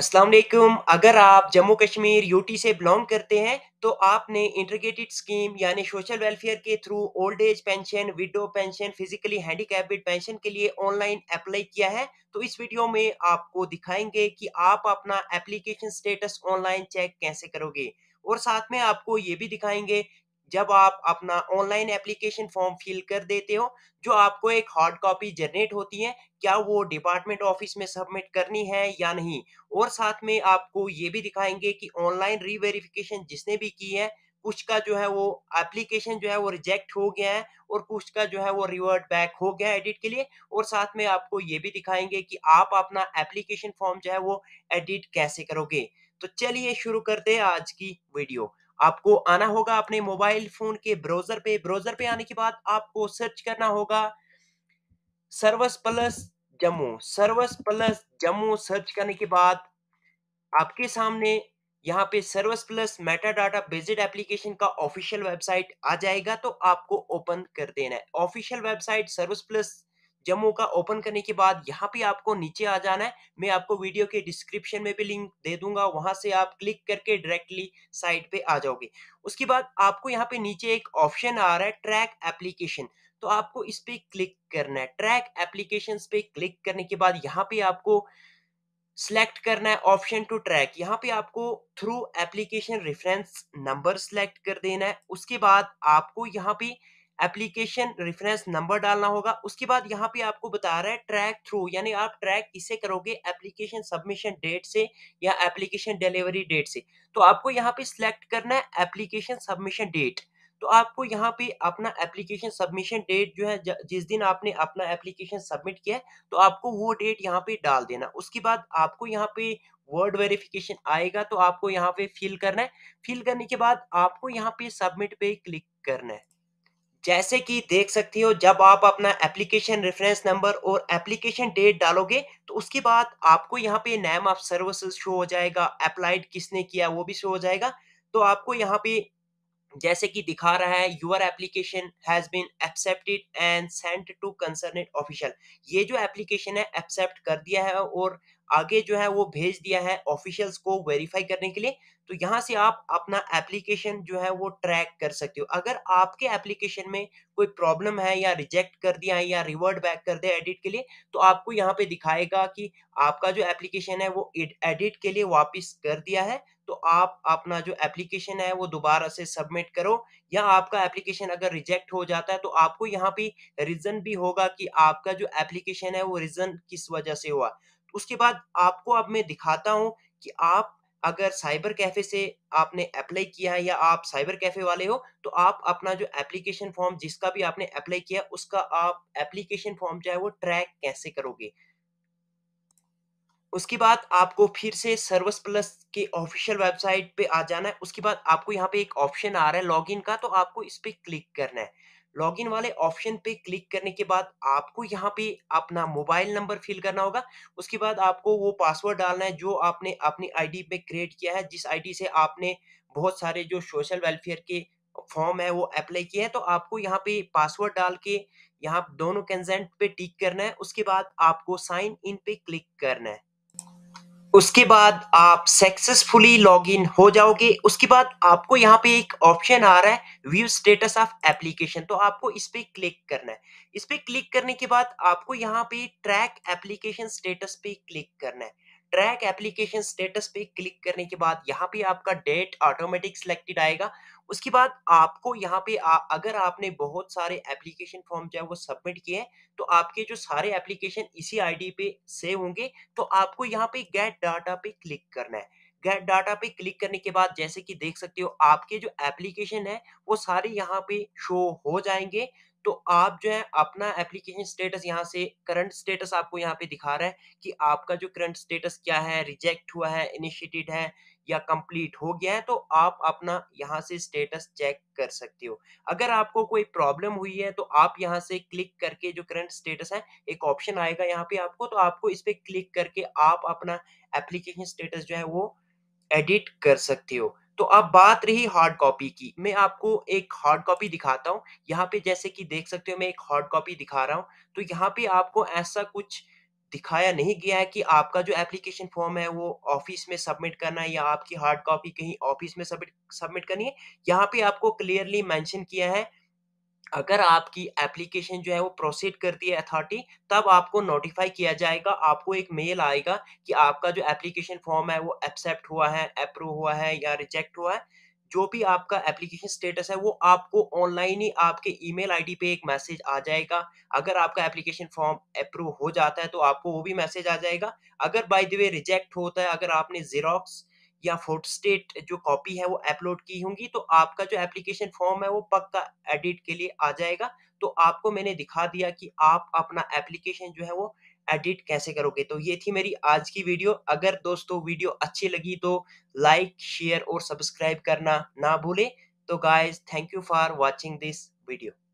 असलम अगर आप जम्मू कश्मीर यूटी से बिलोंग करते हैं तो आपने इंटरग्रेटेड स्कीम यानी सोशल वेलफेयर के through old age pension widow pension physically handy pension के लिए ऑनलाइन अप्लाई किया है तो इस वीडियो में आपको दिखाएंगे कि आप अपना एप्लीकेशन स्टेटस ऑनलाइन चेक कैसे करोगे और साथ में आपको ये भी दिखाएंगे जब आप अपना ऑनलाइन एप्लीकेशन फॉर्म फिल कर देते हो जो आपको एक हार्ड कॉपी जनरेट होती है क्या वो डिपार्टमेंट ऑफिस में सबमिट करनी है या नहीं और साथ में आपको ये भी दिखाएंगे कि ऑनलाइन रीवेरिफिकेशन जिसने भी की है कुछ का जो है वो एप्लीकेशन जो है वो रिजेक्ट हो गया है और कुछ का जो है वो रिवर्ट बैक हो गया एडिट के लिए और साथ में आपको ये भी दिखाएंगे कि आप अपना एप्लीकेशन फॉर्म जो है वो एडिट कैसे करोगे तो चलिए शुरू करते हैं आज की वीडियो आपको आना होगा अपने मोबाइल फोन के ब्राउजर पे ब्राउजर पे आने के बाद आपको सर्च करना होगा services plus Jammu services plus Jammu search करने के बाद आपके सामने यहाँ पे services plus meta data based application का ऑफिशियल वेबसाइट आ जाएगा तो आपको ओपन कर देना है official website services plus Jammu का ओपन करने के बाद यहाँ पे आपको नीचे आ जाना है मैं आपको वीडियो के डिस्क्रिप्शन में भी लिंक दे दूंगा वहां से आप क्लिक करके डायरेक्टली साइट पे आ जाओगे उसके बाद आपको यहाँ पे नीचे एक ऑप्शन आ रहा है ट्रैक एप्लीकेशन तो आपको इस पे क्लिक करना है ट्रैक एप्लीकेशन पे क्लिक करने के बाद यहाँ पे आपको सिलेक्ट करना है ऑप्शन टू ट्रैक यहाँ पे आपको through application reference number select कर देना है उसके बाद आपको यहाँ पे एप्लीकेशन रेफरेंस नंबर डालना होगा उसके बाद यहाँ पे आपको बता रहा है ट्रैक थ्रू यानी आप ट्रैक किसे करोगे एप्लीकेशन सबमिशन डेट से या एप्लीकेशन डिलीवरी डेट से तो आपको यहाँ पे सिलेक्ट करना है एप्लीकेशन सबमिशन डेट तो आपको यहाँ पे अपना एप्लीकेशन सबमिशन डेट जो है जिस दिन आपने अपना एप्लीकेशन सबमिट किया है तो आपको वो डेट यहाँ पे डाल देना उसके बाद आपको यहाँ पे वर्ड वेरिफिकेशन आएगा तो आपको यहाँ पे फिल करना है फिल करने के बाद आपको यहाँ पे सबमिट पे क्लिक करना है जैसे कि देख सकती हो जब आप अपना एप्लीकेशन रेफरेंस नंबर और एप्लीकेशन डेट डालोगे तो उसके बाद आपको यहाँ पे नेम ऑफ सर्विसेज शो हो जाएगा अप्लाइड किसने किया वो भी शो हो जाएगा तो आपको यहाँ पे जैसे कि दिखा रहा है your application has been accepted and sent to concerned official ये जो एप्लीकेशन है एक्सेप्ट कर दिया है और आगे जो है वो भेज दिया है ऑफिशियल्स को वेरीफाई करने के लिए तो यहाँ से आप अपना एप्लीकेशन जो है वो ट्रैक कर सकते हो अगर आपके एप्लीकेशन में कोई प्रॉब्लम है या रिजेक्ट कर दिया है या रिवर्ट बैक कर दिया एडिट के लिए तो आपको यहाँ पे दिखाएगा कि आपका जो एप्लीकेशन है वो एडिट के लिए वापस कर दिया है तो आप अपना जो एप्लीकेशन है वो दोबारा से सबमिट करो या आपका एप्लीकेशन अगर रिजेक्ट हो जाता है तो आपको यहाँ पे रीजन भी होगा कि आपका जो एप्लीकेशन है वो रीजन किस वजह से हुआ उसके बाद आपको अब मैं दिखाता हूँ कि आप अगर साइबर कैफे से आपने अप्लाई किया है या आप साइबर कैफे वाले हो तो आप अपना जो एप्लीकेशन फॉर्म जिसका भी आपने अप्लाई किया उसका आप एप्लीकेशन फॉर्म जो है वो ट्रैक कैसे करोगे उसके बाद आपको फिर से सर्विस प्लस के ऑफिशियल वेबसाइट पे आ जाना है उसके बाद आपको यहाँ पे एक ऑप्शन आ रहा है लॉगिन का तो आपको इस पर क्लिक करना है लॉगिन वाले ऑप्शन पे क्लिक करने के बाद आपको यहाँ पे अपना मोबाइल नंबर फिल करना होगा उसके बाद आपको वो पासवर्ड डालना है जो आपने अपनी आईडी पे क्रिएट किया है जिस आईडी से आपने बहुत सारे जो सोशल वेलफेयर के फॉर्म है वो अप्लाई किया है तो आपको यहाँ पे पासवर्ड डाल के यहाँ दोनों कंसेंट पे टिक करना है उसके बाद आपको साइन इन पे क्लिक करना है उसके बाद आप सक्सेसफुली लॉग इन हो जाओगे उसके बाद आपको यहाँ पे एक ऑप्शन आ रहा है व्यू स्टेटस ऑफ एप्लीकेशन तो आपको इस पे क्लिक करना है इस पे क्लिक करने के बाद आपको यहाँ पे ट्रैक एप्लीकेशन स्टेटस पे क्लिक करना है ट्रैक एप्लीकेशन स्टेटस पे क्लिक करने के बाद यहाँ पे आपका डेट ऑटोमेटिक सिलेक्टेड आएगा उसके बाद आपको यहाँ पे आ, अगर आपने बहुत सारे एप्लीकेशन फॉर्म जो है वो सबमिट किए हैं तो आपके जो सारे एप्लीकेशन इसी आईडी पे सेव होंगे तो आपको यहाँ पे गेट डाटा पे क्लिक करना है गेट डाटा पे क्लिक करने के बाद जैसे कि देख सकते हो आपके जो एप्लीकेशन है वो सारे यहाँ पे शो हो जाएंगे तो आप जो है अपना एप्लीकेशन स्टेटस यहाँ से करंट स्टेटस आपको यहाँ पे दिखा रहा है कि आपका जो करंट स्टेटस क्या है रिजेक्ट हुआ है इनिशिएटेड है या कंप्लीट हो गया है तो आप अपना यहाँ से स्टेटस चेक कर सकते हो अगर आपको कोई प्रॉब्लम हुई है तो आप यहाँ से क्लिक करके जो करंट स्टेटस है एक ऑप्शन आएगा यहाँ पे आपको तो आपको इस पर क्लिक करके आप अपना एप्लीकेशन स्टेटस जो है वो एडिट कर सकते हो तो अब बात रही हार्ड कॉपी की मैं आपको एक हार्ड कॉपी दिखाता हूँ यहाँ पे जैसे कि देख सकते हो मैं एक हार्ड कॉपी दिखा रहा हूँ तो यहाँ पे आपको ऐसा कुछ दिखाया नहीं गया है कि आपका जो एप्लीकेशन फॉर्म है वो ऑफिस में सबमिट करना है या आपकी हार्ड कॉपी कहीं ऑफिस में सबमिट सबमिट करनी है यहाँ पे आपको क्लियरली मैंशन किया है अगर आपकी एप्लीकेशन जो है वो प्रोसीड करती है अथॉरिटी तब आपको नोटिफाई किया जाएगा आपको एक मेल आएगा कि आपका जो एप्लीकेशन फॉर्म है वो एक्सेप्ट हुआ है अप्रूव हुआ है या रिजेक्ट हुआ है जो भी आपका एप्लीकेशन स्टेटस है वो आपको ऑनलाइन ही आपके ईमेल आईडी पे एक मैसेज आ जाएगा अगर आपका एप्लीकेशन फॉर्म अप्रूव हो जाता है तो आपको वो भी मैसेज आ जाएगा अगर बाय द वे रिजेक्ट होता है अगर आपने जीरोक्स या फोर्थ स्टेट जो कॉपी है वो अपलोड की होंगी तो आपका जो एप्लीकेशन फॉर्म है वो पक्का एडिट के लिए आ जाएगा तो आपको मैंने दिखा दिया कि आप अपना एप्लीकेशन जो है वो एडिट कैसे करोगे तो ये थी मेरी आज की वीडियो अगर दोस्तों वीडियो अच्छी लगी तो लाइक शेयर और सब्सक्राइब करना ना भूले तो guys thank you for watching this video